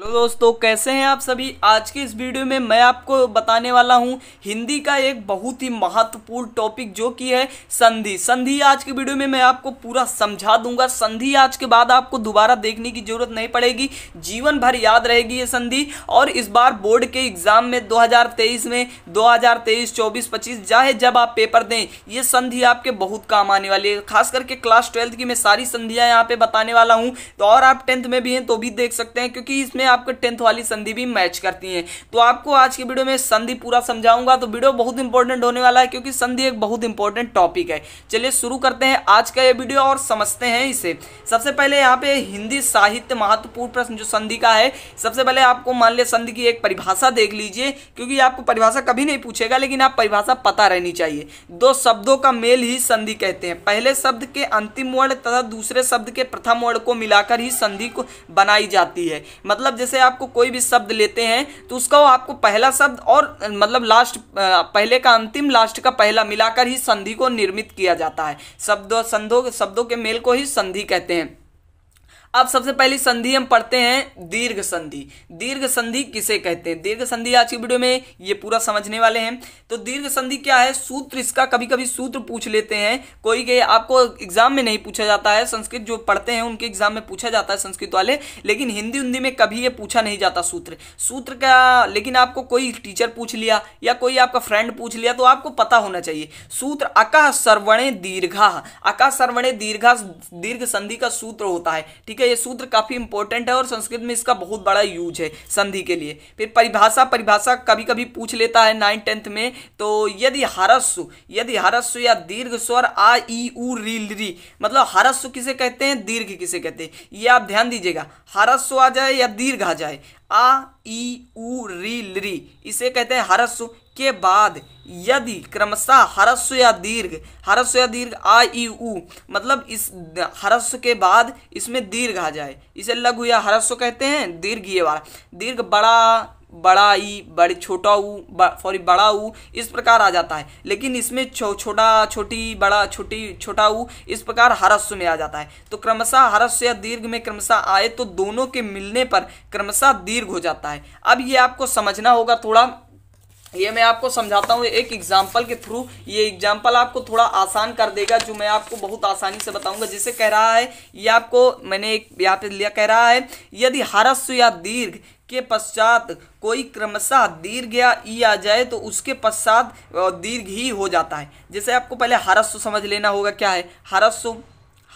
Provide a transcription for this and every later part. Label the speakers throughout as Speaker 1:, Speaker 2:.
Speaker 1: hello दोस्तों कैसे हैं आप सभी आज के इस वीडियो में मैं आपको बताने वाला हूं हिंदी का एक बहुत ही महत्वपूर्ण टॉपिक जो कि है संधि संधि आज के वीडियो में मैं आपको पूरा समझा दूंगा संधि आज के बाद आपको दोबारा देखने की जरूरत नहीं पड़ेगी जीवन भर याद रहेगी ये संधि और इस बार बोर्ड के एग्जाम में दो में दो हजार तेईस चाहे जब आप पेपर दें ये संधि आपके बहुत काम आने वाली है खास करके क्लास ट्वेल्थ की मैं सारी संधियाँ यहाँ पर बताने वाला हूँ तो और आप टेंथ में भी हैं तो भी देख सकते हैं क्योंकि इसमें में आपके टेंथ वाली संधि भी मैच करती है तो आपको आज की वीडियो में संधि पूरा समझाऊंगा तो वीडियो बहुत इंपॉर्टेंट होने वाला है क्योंकि संधि एक बहुत इंपॉर्टेंट टॉपिक है चलिए शुरू करते हैं आज का ये वीडियो और समझते हैं इसे सबसे पहले यहाँ पे हिंदी साहित्य महत्वपूर्ण प्रश्न जो संधि का है सबसे पहले आपको मान लिया संधि की एक परिभाषा देख लीजिए क्योंकि आपको परिभाषा कभी नहीं पूछेगा लेकिन आप परिभाषा पता रहनी चाहिए दो शब्दों का मेल ही संधि कहते हैं पहले शब्द के अंतिम वर्ण तथा दूसरे शब्द के प्रथम वर्ण को मिलाकर ही संधि को बनाई जाती है मतलब मतलब जैसे आपको कोई भी शब्द लेते हैं तो उसका आपको पहला शब्द और मतलब लास्ट पहले का अंतिम लास्ट का पहला मिलाकर ही संधि को निर्मित किया जाता है शब्द शब्दों के मेल को ही संधि कहते हैं अब सबसे पहली संधि हम पढ़ते हैं दीर्घ संधि दीर्घ संधि किसे कहते हैं दीर्घ संधि आज की वीडियो में ये पूरा समझने वाले हैं तो दीर्घ संधि क्या है सूत्र इसका कभी कभी सूत्र पूछ लेते हैं कोई के आपको एग्जाम में नहीं पूछा जाता है संस्कृत जो पढ़ते हैं उनके एग्जाम में पूछा जाता है संस्कृत वाले लेकिन हिंदी हिंदी में कभी ये पूछा नहीं जाता सूत्र सूत्र का लेकिन आपको कोई टीचर पूछ लिया या कोई आपका फ्रेंड पूछ लिया तो आपको पता होना चाहिए सूत्र अकाह सर्वणे दीर्घा अकाह सर्वणे दीर्घा दीर्घ संधि का सूत्र होता है ठीक है ये सूत्र काफी इंपॉर्टेंट है और संस्कृत में इसका बहुत बड़ा यूज है संधि के लिए फिर परिभाषा परिभाषा कभी कभी पूछ लेता है नाइन टेंथ में तो यदि हरस्व यदि हरस्व या दीर्घ स्वर आ ई ऊ री री मतलब हरस्व किसे कहते हैं दीर्घ किसे कहते हैं ये आप ध्यान दीजिएगा हरस्व आ जाए या दीर्घ आ जाए आ ई ऊ री री इसे कहते हैं हरस्व के बाद यदि क्रमशः हरस्व या दीर्घ हरस्व या दीर्घ आ ई उ मतलब इस हरस्व के बाद इसमें दीर्घ आ जाए इसे लघु या हरस्व कहते हैं दीर्घ ये वाला दीर्घ बड़ा बड़ा ई बड़ी छोटा ऊ सॉरी बड़ा ऊ इस प्रकार आ जाता है लेकिन इसमें छो, छोटा छोटी बड़ा छोटी छोटा ऊ इस प्रकार हरस्व में आ जाता है तो क्रमशः हरस्व या दीर्घ में क्रमशः आए तो दोनों के मिलने पर क्रमशः दीर्घ हो जाता है अब ये आपको समझना होगा थोड़ा ये मैं आपको समझाता हूँ एक एग्जाम्पल के थ्रू ये एग्जाम्पल आपको थोड़ा आसान कर देगा जो मैं आपको बहुत आसानी से बताऊंगा जिसे कह रहा है ये आपको मैंने एक यहाँ पे लिया कह रहा है यदि हरस्व या दीर्घ के पश्चात कोई क्रमशः दीर्घ या ई आ जाए तो उसके पश्चात दीर्घ ही हो जाता है जैसे आपको पहले हरस्व समझ लेना होगा क्या है हरस्व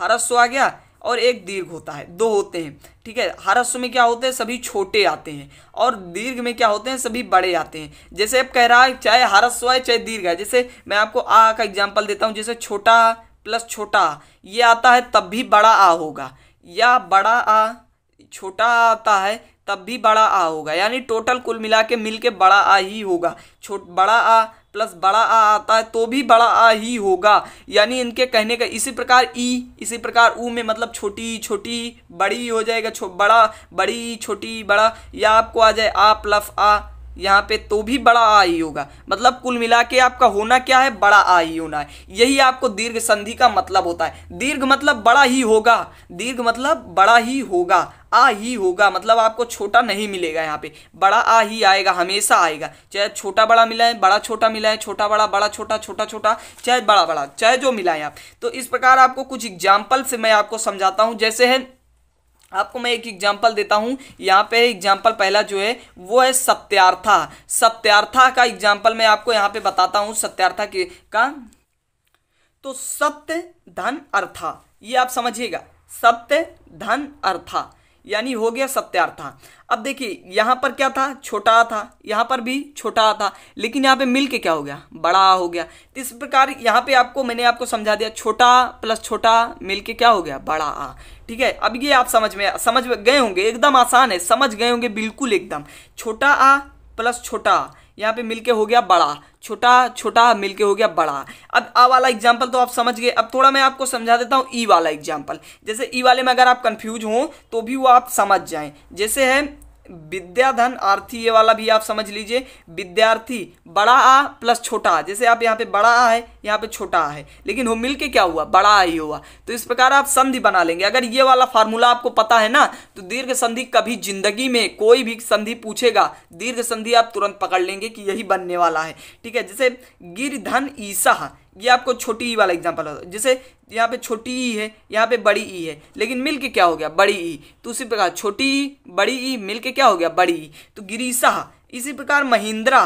Speaker 1: हरस्व आ गया और एक दीर्घ होता है दो होते हैं ठीक है हरस्व में क्या होते हैं सभी छोटे आते हैं और दीर्घ में क्या होते हैं सभी बड़े आते हैं जैसे अब कह रहा है चाहे हरस्व है चाहे दीर्घ है जैसे मैं आपको आ का एग्जाम्पल देता हूँ जैसे छोटा प्लस छोटा ये आता है तब भी बड़ा आ होगा या बड़ा आ छोटा आता है तब भी बड़ा आ होगा यानी टोटल कुल मिला के मिल के बड़ा आ ही होगा छोट बड़ा आ प्लस बड़ा आ आता है तो भी बड़ा आ ही होगा यानी इनके कहने का इसी प्रकार ई इसी प्रकार ऊ में मतलब छोटी छोटी बड़ी हो जाएगा छो बड़ा बड़ी छोटी बड़ा या आपको आ जाए आ प्लस आ यहाँ पे तो भी बड़ा आ ही होगा मतलब कुल मिला के आपका होना क्या है बड़ा आ ही होना है यही आपको दीर्घ संधि का मतलब होता है दीर्घ मतलब बड़ा ही होगा दीर्घ मतलब बड़ा ही होगा आ ही होगा मतलब आपको छोटा नहीं मिलेगा यहाँ पे बड़ा आ ही आएगा हमेशा आएगा चाहे छोटा बड़ा मिला है बड़ा छोटा मिला है छोटा बड़ा बड़ा छोटा छोटा छोटा चाहे बड़ा बड़ा चाहे जो है आप तो इस प्रकार आपको कुछ एग्जाम्पल से मैं आपको समझाता हूँ जैसे है आपको मैं एक एग्जाम्पल देता हूँ यहाँ पे एग्जाम्पल पहला जो है वो है सत्यार्था सत्यार्था का एग्जाम्पल मैं आपको यहाँ पे बताता हूँ सत्यार्था के का तो सत्य धन अर्था ये आप समझिएगा सत्य धन अर्था यानी हो गया सत्यार्था अब देखिए यहाँ पर क्या था छोटा आ था यहाँ पर भी छोटा आ था लेकिन यहाँ पे मिल के क्या हो गया बड़ा आ हो गया तो इस प्रकार यहाँ पे आपको मैंने आपको समझा दिया छोटा प्लस छोटा मिल के क्या हो गया बड़ा आ ठीक है अब ये आप समझ में समझ गए होंगे एकदम आसान है समझ गए होंगे बिल्कुल एकदम छोटा आ प्लस छोटा यहाँ पे मिलके हो गया बड़ा छोटा छोटा मिलके हो गया बड़ा अब आ वाला एग्जाम्पल तो आप समझ गए अब थोड़ा मैं आपको समझा देता हूँ ई e वाला एग्जाम्पल जैसे ई e वाले में अगर आप कन्फ्यूज हों तो भी वो आप समझ जाएँ जैसे है विद्याधन आर्थी ये वाला भी आप समझ लीजिए विद्यार्थी बड़ा आ प्लस छोटा आ जैसे आप यहाँ पे बड़ा आ है यहाँ पे छोटा आ है लेकिन वो मिलके क्या हुआ बड़ा आ ही हुआ तो इस प्रकार आप संधि बना लेंगे अगर ये वाला फार्मूला आपको पता है ना तो दीर्घ संधि कभी जिंदगी में कोई भी संधि पूछेगा दीर्घ संधि आप तुरंत पकड़ लेंगे कि यही बनने वाला है ठीक है जैसे गिरधन ईसा ये आपको छोटी ई वाला एग्जाम्पल होता है जैसे यहाँ पे छोटी ई है यहाँ पे बड़ी ई है लेकिन मिल के क्या हो गया बड़ी ई तो उसी प्रकार छोटी ई बड़ी ई मिल के क्या हो गया बड़ी ई तो गिरीशा इसी प्रकार महिंद्रा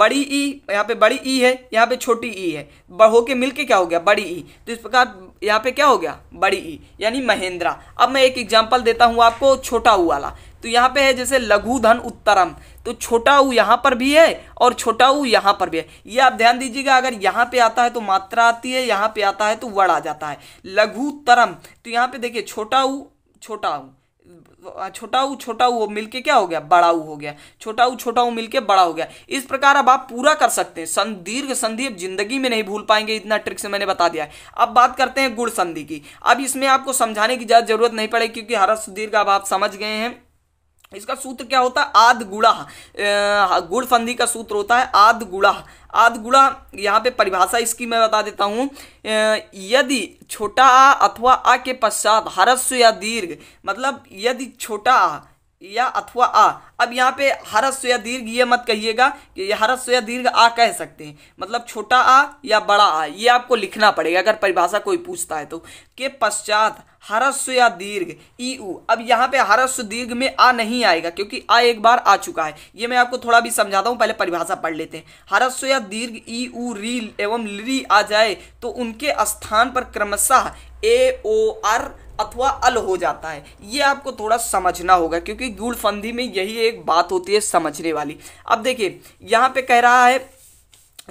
Speaker 1: बड़ी ई यहाँ पे बड़ी ई है यहाँ पे छोटी ई है हो के मिल के क्या हो गया बड़ी ई तो इस प्रकार यहाँ पे क्या हो गया बड़ी ई यानी महिंद्रा अब मैं एक एग्जाम्पल देता हूँ आपको छोटा ऊ वाला तो यहाँ पे है जैसे लघु धन उत्तरम तो छोटा ऊ यहाँ पर भी है और छोटा ऊ यहाँ पर भी है ये आप ध्यान दीजिएगा अगर यहाँ पे आता है तो मात्रा आती है यहाँ पे आता है तो वड़ आ जाता है लघु उत्तरम तो यहाँ पे देखिए छोटा ऊ छोटा ऊ छोटा ऊ छोटा ऊ मिलके क्या हो गया बड़ा ऊ हो गया छोटा ऊ छोटा ऊ मिलके बड़ा हो गया इस प्रकार अब आप पूरा कर सकते हैं संदीर्घ संधि अब जिंदगी में नहीं भूल पाएंगे इतना ट्रिक से मैंने बता दिया है अब बात करते हैं गुड़ संधि की अब इसमें आपको समझाने की ज़्यादा जरूरत नहीं पड़ेगी क्योंकि हर सुदीर्घ अब आप समझ गए हैं इसका सूत्र क्या होता है आध गुड़ा गुड़ फंदी का सूत्र होता है आध गुड़ा आध गुड़ा यहाँ पे परिभाषा इसकी मैं बता देता हूँ यदि छोटा आ अथवा आ के पश्चात हरस्व या दीर्घ मतलब यदि छोटा आ या अथवा आ अब यहाँ पे हरस या दीर्घ ये मत कहिएगा कि ये हरस या दीर्घ आ कह सकते हैं मतलब छोटा आ या बड़ा आ ये आपको लिखना पड़ेगा अगर परिभाषा कोई पूछता है तो के पश्चात हरस्व या दीर्घ ई ऊ अब यहाँ पे हरस्व दीर्घ में आ नहीं आएगा क्योंकि आ एक बार आ चुका है ये मैं आपको थोड़ा भी समझाता हूँ पहले परिभाषा पढ़ लेते हैं हरस्व या दीर्घ ई ऊ री एवं ली आ जाए तो उनके स्थान पर क्रमशः ए ओ आर अथवा अल हो जाता है ये आपको थोड़ा समझना होगा क्योंकि गुड़फंदी में यही एक बात होती है समझने वाली अब देखिए यहाँ पे कह रहा है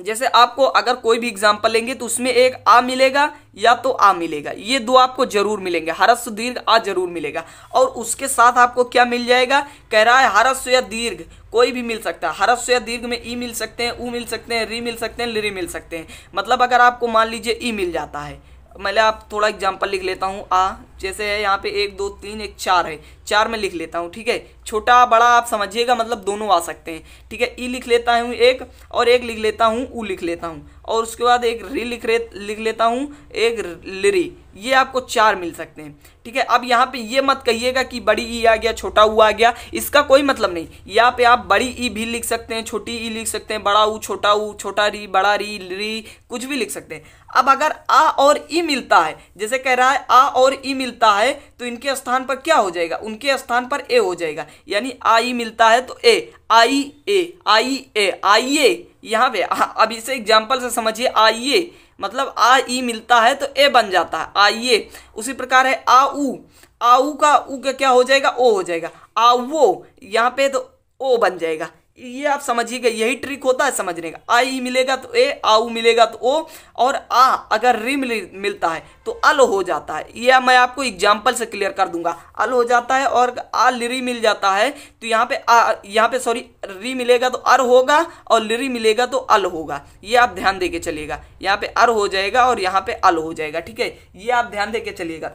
Speaker 1: जैसे आपको अगर कोई भी एग्जाम्पल लेंगे तो उसमें एक आ मिलेगा या तो आ मिलेगा ये दो आपको जरूर मिलेंगे हरस्व तो दीर्घ आ जरूर मिलेगा और उसके साथ आपको क्या मिल जाएगा कह रहा है हरस्व या दीर्घ कोई भी मिल सकता है हरस्व या दीर्घ में ई मिल सकते हैं ऊ मिल सकते हैं री मिल सकते हैं लिरी मिल सकते हैं मतलब अगर आपको मान लीजिए ई मिल जाता है मैं मतलब आप थोड़ा एग्जाम्पल लिख लेता हूँ आ जैसे है यहाँ पे एक दो तीन एक चार है चार में लिख लेता हूँ ठीक है छोटा बड़ा आप समझिएगा मतलब दोनों आ सकते हैं ठीक है ई लिख लेता हूँ एक और एक लिख लेता हूँ ऊ लिख लेता हूँ और उसके बाद एक री लिख रे लिख लेता हूँ एक लिरी ये आपको चार मिल सकते हैं ठीक है अब यहाँ पे ये मत कहिएगा कि बड़ी ई आ गया छोटा ऊ आ गया इसका कोई मतलब नहीं यहाँ पे आप बड़ी ई भी लिख सकते हैं छोटी ई लिख सकते हैं बड़ा ऊ छोटा ऊ छोटा री बड़ा री लिरी कुछ भी लिख सकते हैं अब अगर आ और ई मिलता है जैसे कह रहा है आ और ई मिल मिलता है तो इनके स्थान पर क्या हो जाएगा उनके स्थान पर ए हो जाएगा यानी आई मिलता है तो ए आई ए आई ए आई ए यहाँ पे हाँ, अब इसे एग्जाम्पल से समझिए आई ए मतलब आ ई मिलता है तो ए बन जाता है आई ए उसी प्रकार है आ ऊ आऊ का ऊ का क्या हो जाएगा ओ हो जाएगा आ वो यहाँ पे तो ओ बन जाएगा ये आप समझिएगा यही ट्रिक होता है समझने का आई मिलेगा तो ए आउ मिलेगा तो ओ और आ अगर री मिल, मिलता है तो अल हो जाता है ये मैं आपको एग्जाम्पल से क्लियर कर दूंगा अल हो जाता है और आ लिरी मिल जाता है तो यहाँ पे आ यहाँ पे सॉरी री मिलेगा तो अर होगा और लिरी मिलेगा तो अल होगा ये आप ध्यान दे के चलिएगा यहाँ पे अर हो जाएगा और यहाँ पे अल हो जाएगा ठीक है ये आप ध्यान दे के चलिएगा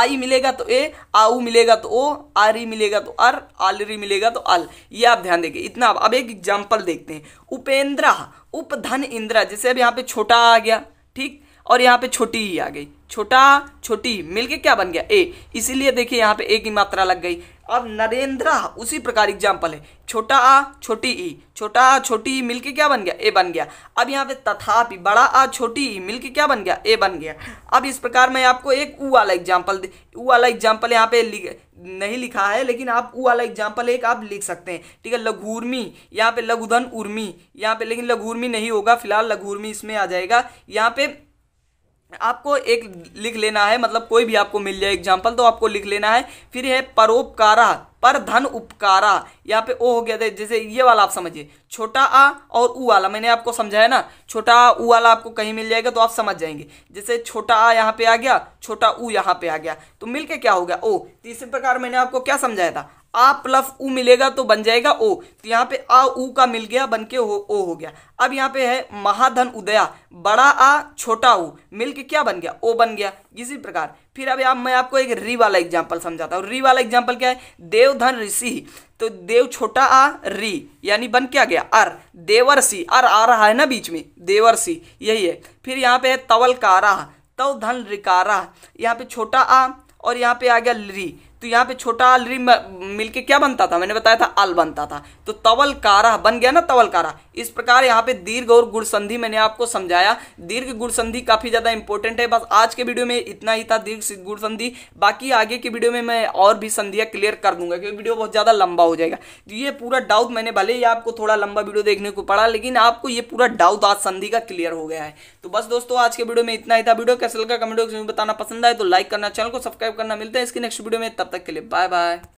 Speaker 1: आई मिलेगा तो ए आऊ मिलेगा तो ओ आरी मिलेगा तो अर री मिलेगा तो अल ये आप ध्यान देंगे इतना अब एक एग्जाम्पल देखते हैं उपेंद्रा उपधन इंद्रा जैसे अब यहाँ पे छोटा आ गया ठीक और यहाँ पे छोटी ही आ गई छोटा छोटी मिलके क्या बन गया ए इसीलिए देखिए यहाँ पे एक ही मात्रा लग गई अब नरेंद्र उसी प्रकार एग्जाम्पल है छोटा आ छोटी ई छोटा आ छोटी ई मिलके क्या बन गया ए बन गया अब यहाँ पे तथापि बड़ा आ छोटी ई मिलके क्या बन गया ए बन गया अब इस प्रकार मैं आपको एक ऊ वाला एग्जाम्पल ऊ वाला एग्जाम्पल यहाँ पे लिख नहीं लिखा है लेकिन आप ऊ वाला एग्जाम्पल एक आप लिख सकते हैं ठीक है लघुर्मी यहाँ पे लघुधन उर्मी यहाँ पे लेकिन लघुर्मी नहीं होगा फिलहाल लघुर्मी इसमें आ जाएगा यहाँ पे आपको एक लिख लेना है मतलब कोई भी आपको मिल जाए एग्जाम्पल तो आपको लिख लेना है फिर है परोपकारा पर धन उपकारा यहाँ पे ओ हो गया जैसे ये वाला आप समझिए छोटा आ और ऊ वाला मैंने आपको समझाया ना छोटा आ ऊ वाला आपको कहीं मिल जाएगा तो आप समझ जाएंगे जैसे छोटा आ यहाँ पे आ गया छोटा ऊ यहाँ पे आ गया तो मिलके क्या हो गया ओ तीसरे प्रकार मैंने आपको क्या समझाया था आ प्लस ऊ मिलेगा तो बन जाएगा ओ तो यहाँ पे आ ऊ का मिल गया बन के हो ओ हो गया अब यहाँ पे है महाधन उदया बड़ा आ छोटा ऊ मिल के क्या बन गया ओ बन गया इसी प्रकार फिर अभी आप मैं आपको एक री वाला एग्जाम्पल समझाता हूँ री वाला एग्जाम्पल क्या है देवधन ऋषि तो देव छोटा आ री यानी बन क्या गया अर सी अर आ रहा है ना बीच में देवर सी यही है फिर यहाँ पे है तवल कारा तव धन रिकारा यहाँ पे छोटा आ और यहाँ पे आ गया ली तो यहाँ पे छोटा आ री मिलके क्या बनता था मैंने बताया था अल बनता था तो तवल कारा बन गया ना तवल कारा इस प्रकार यहाँ पे दीर्घ और गुड़ संधि मैंने आपको समझाया दीर्घ गुड़ संधि काफी ज्यादा इंपॉर्टेंट है बस आज के वीडियो में इतना ही था दीर्घ गुड़ संधि बाकी आगे के वीडियो में मैं और भी संधियां क्लियर कर दूंगा क्योंकि वीडियो बहुत ज्यादा लंबा हो जाएगा तो ये पूरा डाउट मैंने भले ही आपको थोड़ा लंबा वीडियो देखने को पड़ा लेकिन आपको ये पूरा डाउट आज संधि का क्लियर हो गया है तो बस दोस्तों आज के वीडियो में इतना ही था वीडियो कैसे लगा कमेंट बॉक्स में बताना पसंद आए तो लाइक करना चैनल को सब्सक्राइब करना मिलता है इसके नेक्स्ट वीडियो में तब तक के लिए बाय बाय